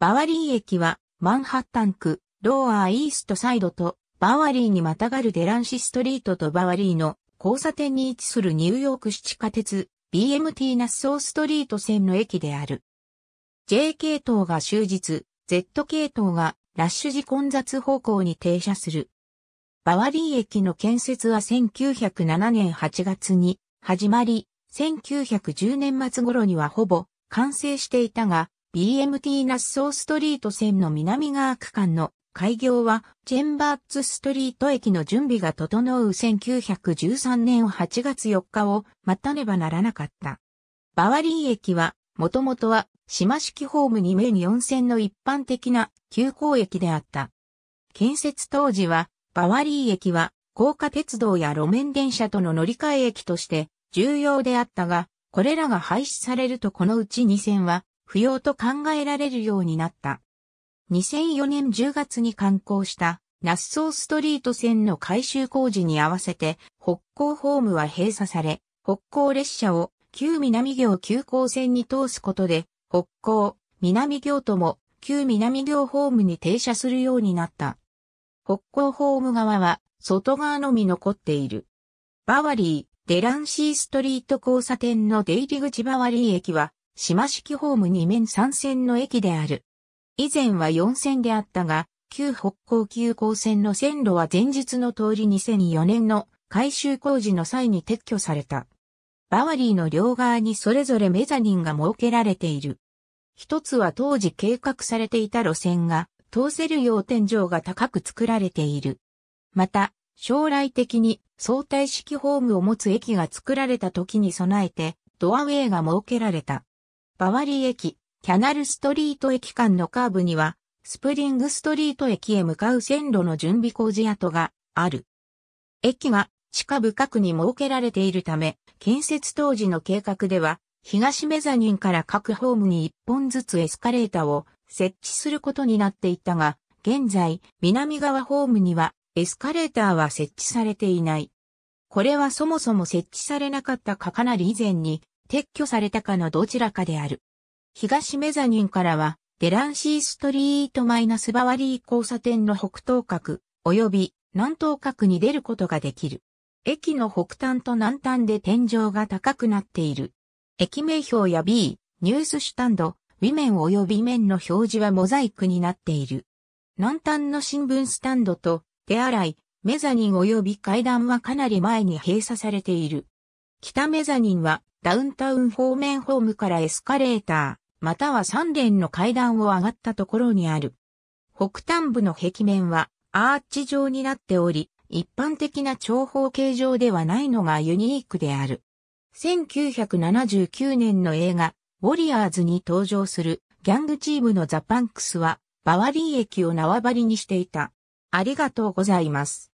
バワリー駅は、マンハッタン区、ローアーイーストサイドと、バワリーにまたがるデランシストリートとバワリーの交差点に位置するニューヨーク市地下鉄 BMT ナッソーストリート線の駅である。J 系統が終日、Z 系統がラッシュ時混雑方向に停車する。バワリー駅の建設は1907年8月に始まり、1910年末頃にはほぼ完成していたが、BMT ナッソーストリート線の南側区間の開業はチェンバーツストリート駅の準備が整う1913年8月4日を待たねばならなかった。バワリー駅はもともとは島式ホーム2面4線の一般的な急行駅であった。建設当時はバワリー駅は高架鉄道や路面電車との乗り換え駅として重要であったが、これらが廃止されるとこのうち2線は不要と考えられるようになった。2004年10月に刊行したナッソーストリート線の改修工事に合わせて北港ホームは閉鎖され、北港列車を旧南行急行線に通すことで、北港、南行とも旧南行ホームに停車するようになった。北港ホーム側は外側のみ残っている。バワリー、デランシーストリート交差点の出入り口バワリー駅は島式ホーム2面3線の駅である。以前は4線であったが、旧北高急行線の線路は前日の通り2004年の改修工事の際に撤去された。バワリーの両側にそれぞれメザニンが設けられている。一つは当時計画されていた路線が通せるよう天井が高く作られている。また、将来的に相対式ホームを持つ駅が作られた時に備えてドアウェイが設けられた。バワリ駅、キャナルストリート駅間のカーブには、スプリングストリート駅へ向かう線路の準備工事跡がある。駅が地下深くに設けられているため、建設当時の計画では、東メザニンから各ホームに一本ずつエスカレーターを設置することになっていたが、現在、南側ホームにはエスカレーターは設置されていない。これはそもそも設置されなかったかかなり以前に、撤去されたかのどちらかである。東メザニンからは、デランシーストリートマイナスバワリー交差点の北東角、及び南東角に出ることができる。駅の北端と南端で天井が高くなっている。駅名標や B、ニューススタンド、ウィメン及び面の表示はモザイクになっている。南端の新聞スタンドと手洗い、メザニン及び階段はかなり前に閉鎖されている。北メザニンはダウンタウン方面ホームからエスカレーター、または三連の階段を上がったところにある。北端部の壁面はアーチ状になっており、一般的な長方形状ではないのがユニークである。1979年の映画、ウォリアーズに登場するギャングチームのザ・パンクスは、バワリー駅を縄張りにしていた。ありがとうございます。